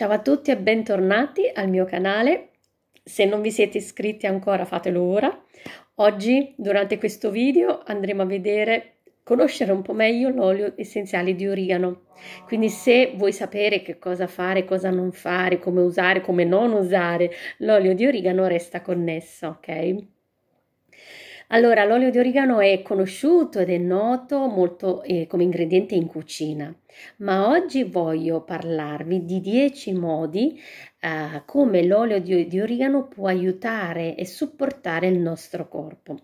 Ciao a tutti e bentornati al mio canale. Se non vi siete iscritti ancora fatelo ora. Oggi durante questo video andremo a vedere conoscere un po' meglio l'olio essenziale di origano. Quindi se vuoi sapere che cosa fare, cosa non fare, come usare, come non usare l'olio di origano resta connesso, ok? Allora, l'olio di origano è conosciuto ed è noto molto eh, come ingrediente in cucina, ma oggi voglio parlarvi di 10 modi eh, come l'olio di, di origano può aiutare e supportare il nostro corpo.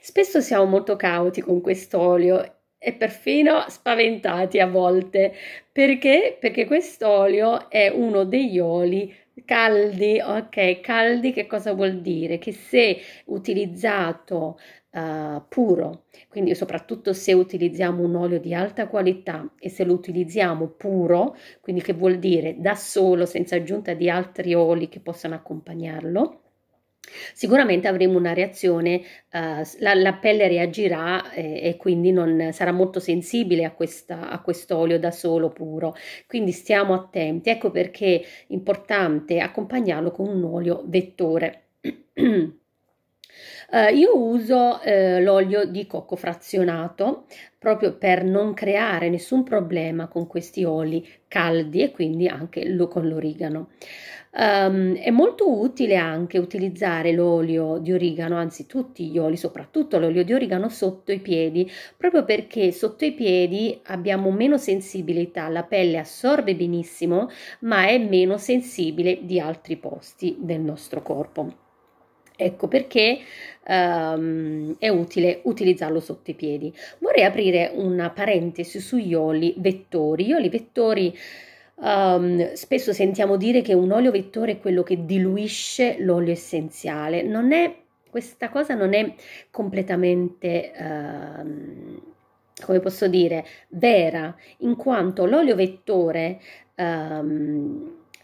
Spesso siamo molto cauti con quest'olio e perfino spaventati a volte. Perché? Perché quest'olio è uno degli oli caldi, ok, caldi che cosa vuol dire? Che se utilizzato Uh, puro, quindi soprattutto se utilizziamo un olio di alta qualità e se lo utilizziamo puro, quindi che vuol dire da solo, senza aggiunta di altri oli che possano accompagnarlo, Sicuramente avremo una reazione, eh, la, la, pelle reagirà eh, e quindi non sarà molto sensibile a, questa, a quest'olio da solo puro, quindi stiamo attenti, ecco perché è importante accompagnarlo con un olio vettore. Eh, io uso eh, l'olio di cocco frazionato proprio per non creare nessun problema con questi oli caldi e quindi anche lo, con l'origano. Um, è molto utile anche utilizzare l'olio di origano, anzi tutti gli oli, soprattutto l'olio di origano sotto i piedi, proprio perché sotto i piedi abbiamo meno sensibilità, la pelle assorbe benissimo, ma è meno sensibile di altri posti del nostro corpo. Ecco perché um, è utile utilizzarlo sotto i piedi. Vorrei aprire una parentesi sugli oli vettori. Ioli vettori um, spesso sentiamo dire che un olio vettore è quello che diluisce l'olio essenziale. Non è, questa cosa non è completamente... Um, come posso dire, vera, in quanto l'olio vettore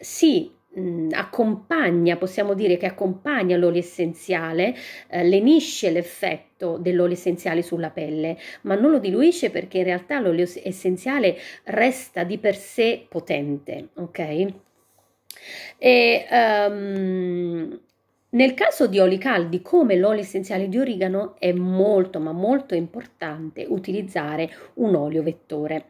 si Mm, accompagna, possiamo dire che accompagna l'olio essenziale, eh, lenisce l'effetto dell'olio essenziale sulla pelle, ma non lo diluisce perché in realtà l'olio essenziale resta di per sé potente, ok? E, um, nel caso di oli caldi, come l'olio essenziale di origano, è molto ma molto importante utilizzare un olio vettore.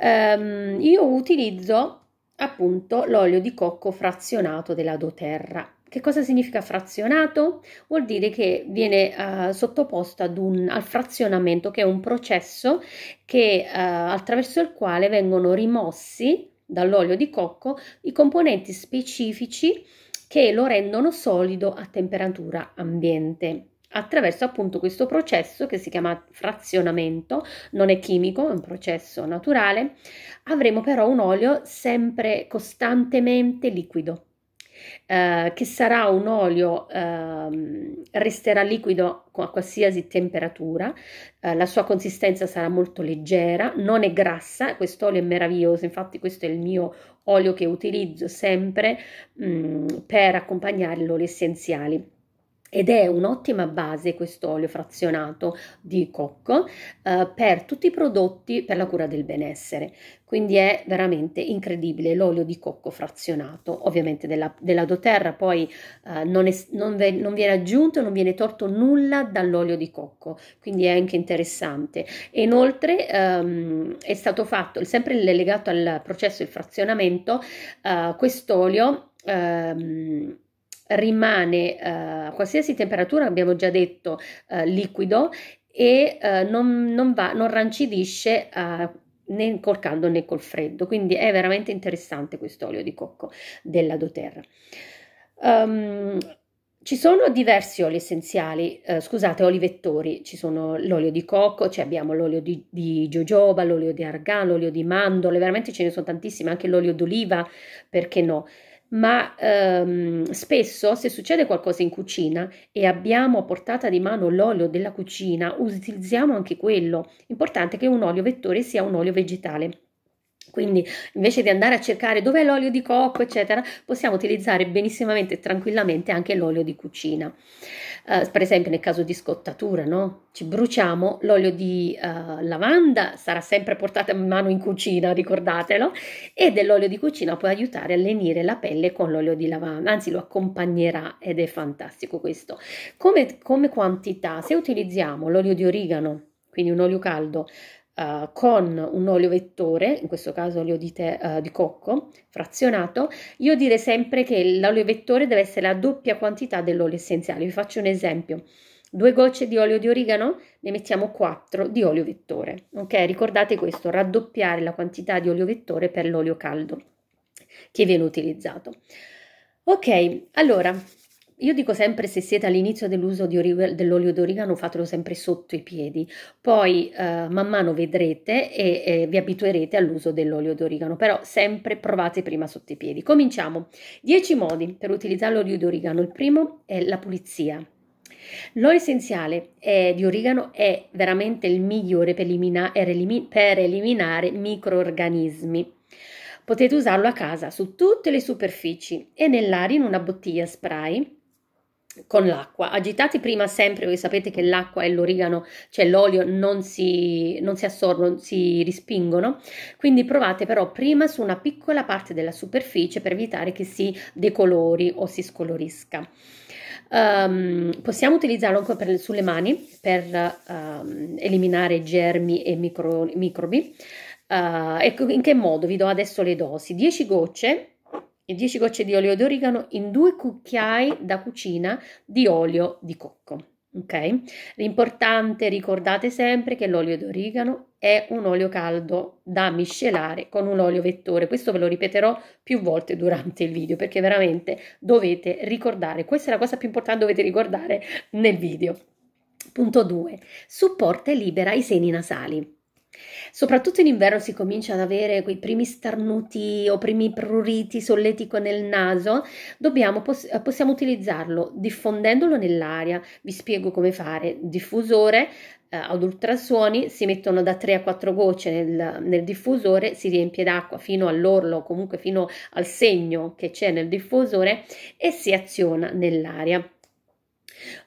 Um, io utilizzo appunto l'olio di cocco frazionato della doterra. Che cosa significa frazionato? Vuol dire che viene uh, sottoposto ad un, al frazionamento, che è un processo che, uh, attraverso il quale vengono rimossi dall'olio di cocco i componenti specifici che lo rendono solido a temperatura ambiente attraverso appunto questo processo che si chiama frazionamento, non è chimico, è un processo naturale, avremo però un olio sempre costantemente liquido. Eh, che sarà un olio, eh, resterà liquido a qualsiasi temperatura, eh, la sua consistenza sarà molto leggera, non è grassa, questo olio è meraviglioso, infatti questo è il mio olio che utilizzo sempre mh, mm, per accompagnare gli oli essenziali ed è un'ottima base questo olio frazionato di cocco eh, per tutti i prodotti per la cura del benessere. Quindi è veramente incredibile l'olio di cocco frazionato, ovviamente della, della doterra, poi eh, non, è, non, ve, non, viene aggiunto, non viene torto nulla dall'olio di cocco, quindi è anche interessante. E inoltre ehm, è stato fatto, sempre legato al processo del frazionamento, eh, quest'olio... Ehm, rimane eh, a qualsiasi temperatura, abbiamo già detto, eh, liquido e eh, non, non, va, non rancidisce eh, né col caldo né col freddo. Quindi è veramente interessante questo olio di cocco della doTERRA. Um, ci sono diversi oli essenziali, eh, scusate, oli vettori, ci sono l'olio di cocco, cioè abbiamo l'olio di, di, jojoba, l'olio di argan, l'olio di mandorle, veramente ce ne sono tantissime, anche l'olio d'oliva, perché no? ma ehm, spesso se succede qualcosa in cucina e abbiamo a portata di mano l'olio della cucina, utilizziamo anche quello. Importante che un olio vettore sia un olio vegetale. Quindi invece di andare a cercare dov'è l'olio di cocco, eccetera, possiamo utilizzare benissimamente e tranquillamente anche l'olio di cucina. Uh, per esempio nel caso di scottatura, no? ci bruciamo l'olio di uh, lavanda, sarà sempre portato a mano in cucina, ricordatelo, e dell'olio di cucina può aiutare a lenire la pelle con l'olio di lavanda, anzi lo accompagnerà ed è fantastico questo. come, come quantità, se utilizziamo l'olio di origano, quindi un olio caldo, uh, con un olio vettore, in questo caso olio di, te, uh, di cocco frazionato, io direi sempre che l'olio vettore deve essere la doppia quantità dell'olio essenziale. Vi faccio un esempio. Due gocce di olio di origano, ne mettiamo quattro di olio vettore. Ok, ricordate questo, raddoppiare la quantità di olio vettore per l'olio caldo che viene utilizzato. Ok, allora io dico sempre se siete all'inizio dell'uso ori- dell'olio d'origano fatelo sempre sotto i piedi, poi eh, man mano vedrete e eh, vi abituerete all'uso dell'olio d'origano, però sempre provate prima sotto i piedi. Cominciamo. 10 modi per utilizzare l'olio d'origano. Il primo è la pulizia. L'olio essenziale eh, di origano è veramente il migliore per, elimina- per, per eliminare microorganismi. Potete usarlo a casa su tutte le superfici e nell'aria in una bottiglia spray con l'acqua. Agitate prima sempre voi sapete che l'acqua e l'origano, cioè l'olio, non si, non si assorbono, si rispingono. Quindi provate però prima su una piccola parte della superficie per evitare che si decolori o si scolorisca. Um, possiamo utilizzarlo anche per, sulle mani per um, eliminare germi e micro, microbi. Uh, ecco in che modo vi do adesso le dosi: 10 gocce e 10 gocce di olio d'origano in due cucchiai da cucina di olio di cocco. Ok? L'importante ricordate sempre che l'olio d'origano è un olio caldo da miscelare con un olio vettore. Questo ve lo ripeterò più volte durante il video perché veramente dovete ricordare. Questa è la cosa più importante dovete ricordare nel video. Punto 2. Supporta e libera i seni nasali. Soprattutto in inverno si comincia ad avere quei primi starnuti o primi pruriti solletico nel naso, dobbiamo, possiamo utilizzarlo diffondendolo nell'aria. Vi spiego come fare. Diffusore eh, ad ultrasuoni, si mettono da 3 a 4 gocce nel, nel diffusore, si riempie d'acqua fino all'orlo, comunque fino al segno che c'è nel diffusore e si aziona nell'aria.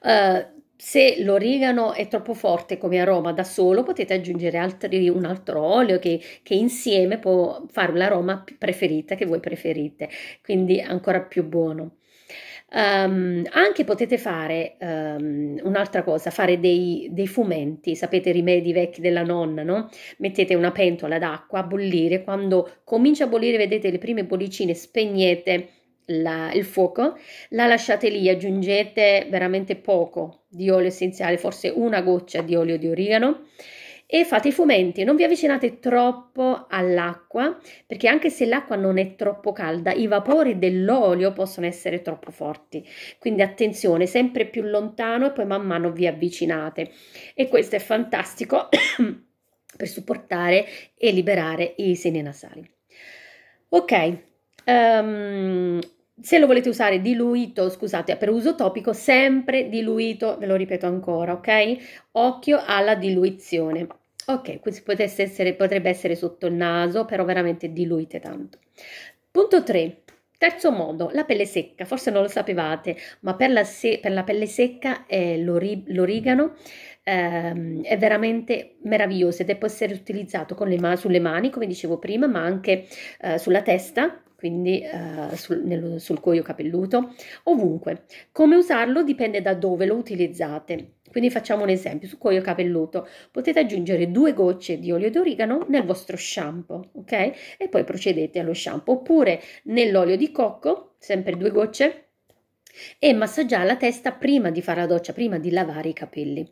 Uh, se l'origano è troppo forte come aroma da solo, potete aggiungere altri, un altro olio che, che insieme può fare l'aroma preferita che voi preferite, quindi ancora più buono. Um, anche potete fare um, un'altra cosa, fare dei, dei, fumenti, sapete i rimedi vecchi della nonna, no? Mettete una pentola d'acqua a bollire, quando comincia a bollire vedete le prime bollicine, spegnete la, il fuoco, la lasciate lì, aggiungete veramente poco di olio essenziale, forse una goccia di olio di origano e fate i fumenti, non vi avvicinate troppo all'acqua perché anche se l'acqua non è troppo calda i vapori dell'olio possono essere troppo forti, quindi attenzione sempre più lontano e poi man mano vi avvicinate e questo è fantastico per supportare e liberare i seni nasali. Ok, Um, se lo volete usare diluito, scusate, per uso topico, sempre diluito, ve lo ripeto ancora, ok? Occhio alla diluizione. Ok, questo essere, potrebbe essere sotto il naso, però veramente diluite tanto. Punto 3. Terzo modo, la pelle secca. Forse non lo sapevate, ma per la, se, per la pelle secca è eh, l'ori, l'origano ehm, è veramente meraviglioso ed è può essere utilizzato ma, sulle mani, come dicevo prima, ma anche eh, sulla testa quindi eh, sul, nel, sul cuoio capelluto, ovunque. Come usarlo dipende da dove lo utilizzate. Quindi facciamo un esempio, su cuoio capelluto potete aggiungere due gocce di olio d'origano nel vostro shampoo, ok? E poi procedete allo shampoo, oppure nell'olio di cocco, sempre due gocce, e massaggiare la testa prima di fare la doccia, prima di lavare i capelli.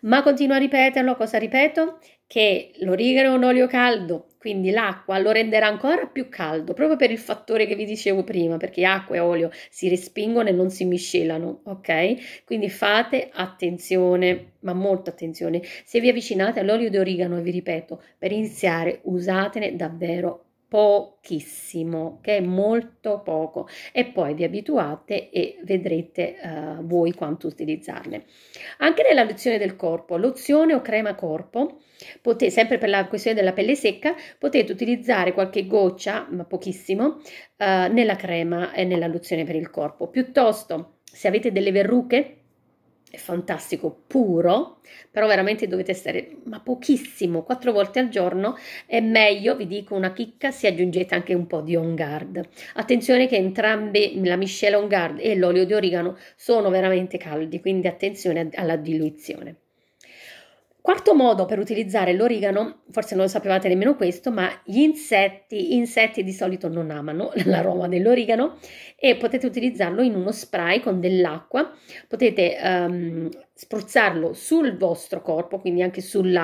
Ma continuo a ripeterlo, cosa ripeto? che l'origano è un olio caldo, quindi l'acqua lo renderà ancora più caldo, proprio per il fattore che vi dicevo prima, perché acqua e olio si respingono e non si miscelano, ok? Quindi fate attenzione, ma molta attenzione. Se vi avvicinate all'olio di origano, vi ripeto, per iniziare usatene davvero pochissimo, che è molto poco e poi vi abituate e vedrete uh, voi quanto utilizzarle. Anche nella lezione del corpo, lozione o crema corpo, potete, sempre per la questione della pelle secca, potete utilizzare qualche goccia, ma pochissimo, uh, nella crema e nella lozione per il corpo. Piuttosto, se avete delle verruche, è fantastico, puro, però veramente dovete stare ma pochissimo, quattro volte al giorno è meglio, vi dico una chicca, se aggiungete anche un po' di on guard. Attenzione che entrambe la miscela on guard e l'olio di origano sono veramente caldi, quindi attenzione alla diluizione. Quarto modo per utilizzare l'origano, forse non lo sapevate nemmeno questo, ma gli insetti, insetti di solito non amano l'aroma dell'origano e potete utilizzarlo in uno spray con dell'acqua, potete um, spruzzarlo sul vostro corpo, quindi anche sugli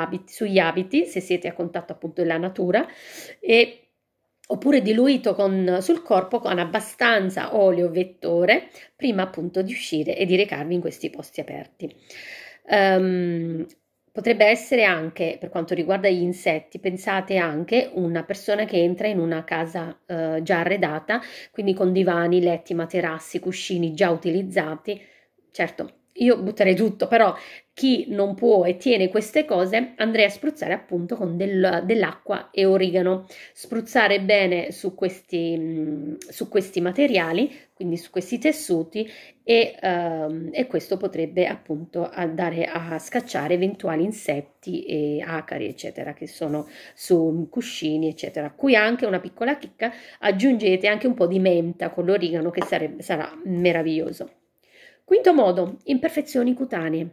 abiti, se siete a contatto appunto della natura e oppure diluito con, sul corpo con abbastanza olio vettore prima appunto di uscire e di recarvi in questi posti aperti. Um, Potrebbe essere anche, per quanto riguarda gli insetti, pensate anche una persona che entra in una casa eh, già arredata, quindi con divani, letti, materassi, cuscini già utilizzati. Certo, io butterei tutto, però chi non può e tiene queste cose andrei a spruzzare appunto con del, dell'acqua e origano. Spruzzare bene su questi, su questi, materiali, quindi su questi tessuti e, ehm, e questo potrebbe appunto andare a scacciare eventuali insetti e acari eccetera che sono su cuscini eccetera. Qui anche una piccola chicca, aggiungete anche un po' di menta con l'origano che sarebbe, sarà meraviglioso. Quinto modo, imperfezioni cutanee.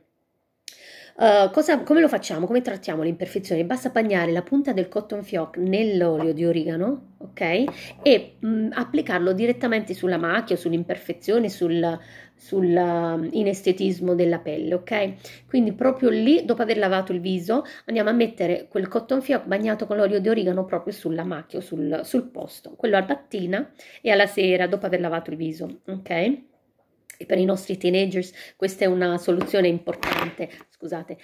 Uh, cosa, come lo facciamo? Come trattiamo le imperfezioni? Basta bagnare la punta del cotton fioc nell'olio di origano, ok? E mh, mm, applicarlo direttamente sulla macchia, sull'imperfezione, sul, sull'inestetismo eh, della pelle, ok? Quindi proprio lì, dopo aver lavato il viso, andiamo a mettere quel cotton fioc bagnato con l'olio di origano proprio sulla macchia, sul, sul posto, quello a mattina e alla sera dopo aver lavato il viso, ok? per i nostri teenagers questa è una soluzione importante, scusate,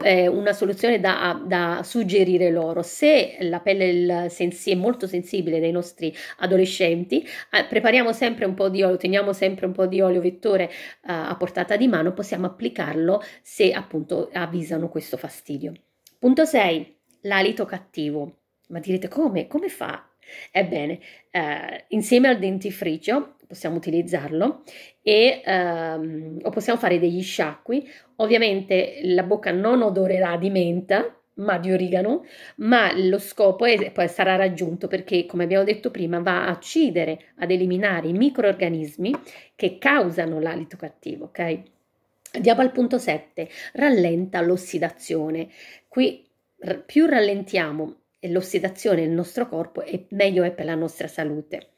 una soluzione da, da, suggerire loro. Se la pelle è molto sensibile dei nostri adolescenti, eh, prepariamo sempre un po' di olio, teniamo sempre un po' di olio vettore eh, a portata di mano, possiamo applicarlo se appunto avvisano questo fastidio. Punto 6. L'alito cattivo. Ma direte come? Come fa Ebbene, eh, insieme al dentifricio possiamo utilizzarlo e, ehm, o possiamo fare degli sciacqui. Ovviamente la bocca non odorerà di menta, ma di origano, ma lo scopo è, poi sarà raggiunto perché, come abbiamo detto prima, va a uccidere, ad eliminare i microorganismi che causano l'alito cattivo, ok? Andiamo al punto 7, rallenta l'ossidazione. Qui più rallentiamo l'ossidazione nel nostro corpo e meglio è per la nostra salute.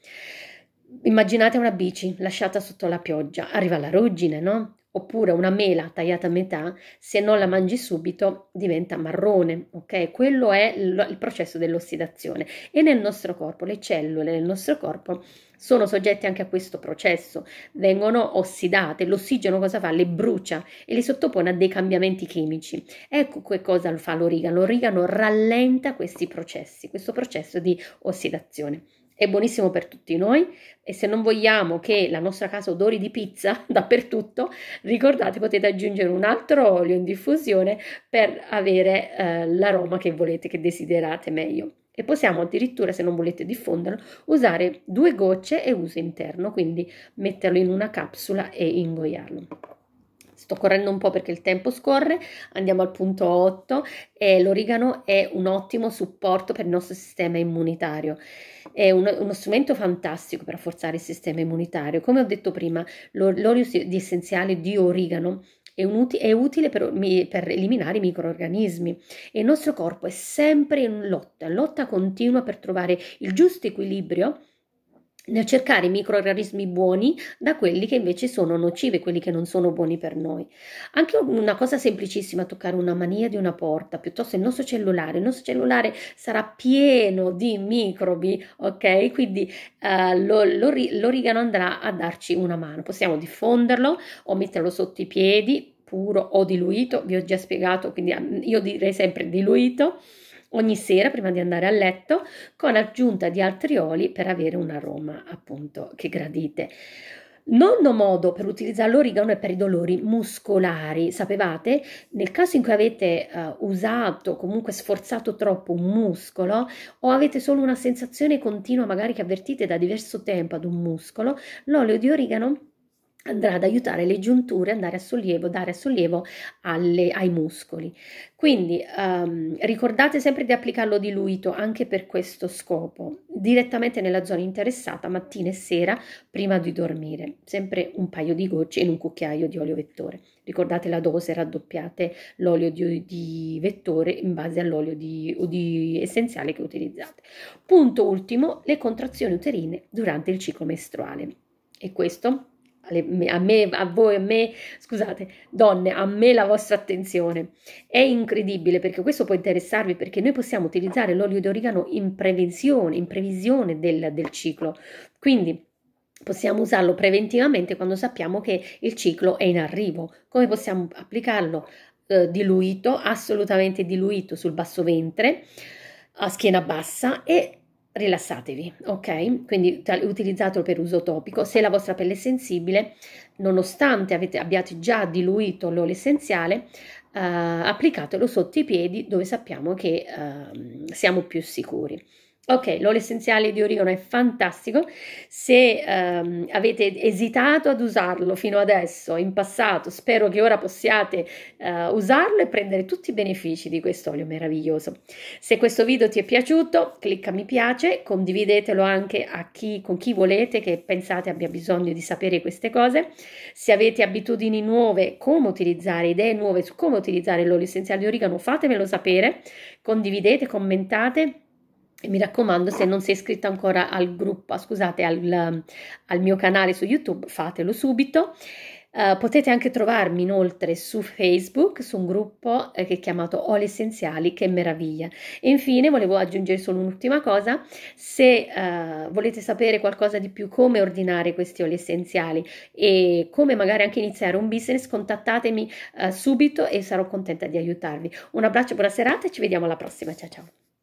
Immaginate una bici lasciata sotto la pioggia, arriva la ruggine, no? Oppure una mela tagliata a metà, se non la mangi subito diventa marrone, ok? Quello è il processo dell'ossidazione e nel nostro corpo, le cellule del nostro corpo sono soggette anche a questo processo, vengono ossidate, l'ossigeno cosa fa? Le brucia e le sottopone a dei cambiamenti chimici. Ecco che cosa fa l'origano, l'origano rallenta questi processi, questo processo di ossidazione è buonissimo per tutti noi e se non vogliamo che la nostra casa odori di pizza dappertutto, ricordate potete aggiungere un altro olio in diffusione per avere eh, l'aroma che volete, che desiderate meglio. E possiamo addirittura, se non volete diffonderlo, usare due gocce e uso interno, quindi metterlo in una capsula e ingoiarlo. Sto correndo un po' perché il tempo scorre, andiamo al punto 8 e l'origano è un ottimo supporto per il nostro sistema immunitario. È uno, uno strumento fantastico per rafforzare il sistema immunitario. Come ho detto prima, l'olio di essenziale di origano è, uti è utile per, per, eliminare i microorganismi e il nostro corpo è sempre in lotta, lotta continua per trovare il giusto equilibrio nel cercare i microorganismi buoni da quelli che invece sono nocivi, quelli che non sono buoni per noi. Anche una cosa semplicissima, toccare una mania di una porta, piuttosto il nostro cellulare, il nostro cellulare sarà pieno di microbi, ok? Quindi eh, lo, lo, l'origano andrà a darci una mano, possiamo diffonderlo o metterlo sotto i piedi, puro o diluito, vi ho già spiegato, quindi mm, io direi sempre diluito ogni sera prima di andare a letto con aggiunta di altri oli per avere un aroma appunto che gradite. Nonno modo per utilizzare l'origano è per i dolori muscolari. Sapevate? Nel caso in cui avete uh, usato, comunque sforzato troppo un muscolo o avete solo una sensazione continua magari che avvertite da diverso tempo ad un muscolo, l'olio di origano andrà ad aiutare le giunture, andare a sollievo, dare a sollievo alle, ai muscoli. Quindi um, ricordate sempre di applicarlo diluito anche per questo scopo, direttamente nella zona interessata mattina e sera prima di dormire, sempre un paio di gocce in un cucchiaio di olio vettore. Ricordate la dose, raddoppiate l'olio di, di vettore in base all'olio di, di essenziale che utilizzate. Punto ultimo, le contrazioni uterine durante il ciclo mestruale. E questo a me, a voi, a me, scusate, donne, a me la vostra attenzione. È incredibile perché questo può interessarvi perché noi possiamo utilizzare l'olio di origano in prevenzione, in previsione del, del ciclo. Quindi possiamo usarlo preventivamente quando sappiamo che il ciclo è in arrivo. Come possiamo applicarlo? Eh, diluito, assolutamente diluito sul basso ventre, a schiena bassa e rilassatevi, ok? Quindi utilizzatelo per uso topico. Se la vostra pelle è sensibile, nonostante avete, abbiate già diluito l'olio essenziale, eh, applicatelo sotto i piedi dove sappiamo che eh, siamo più sicuri. Ok, l'olio essenziale di origano è fantastico. Se ehm, avete esitato ad usarlo fino adesso, in passato, spero che ora possiate eh, usarlo e prendere tutti i benefici di questo olio meraviglioso. Se questo video ti è piaciuto, clicca mi piace, condividetelo anche chi, con chi volete che pensate abbia bisogno di sapere queste cose. Se avete abitudini nuove, come utilizzare, idee nuove su come utilizzare l'olio essenziale di origano, fatemelo sapere, condividete, commentate mi raccomando, se non sei iscritta ancora al gruppo, scusate, al, al mio canale su YouTube, fatelo subito. Uh, potete anche trovarmi inoltre su Facebook, su un gruppo eh, che è chiamato Oli Essenziali, che meraviglia. E infine volevo aggiungere solo un'ultima cosa, se uh, volete sapere qualcosa di più come ordinare questi oli essenziali e come magari anche iniziare un business, contattatemi uh, subito e sarò contenta di aiutarvi. Un abbraccio, buona serata e ci vediamo alla prossima, ciao ciao!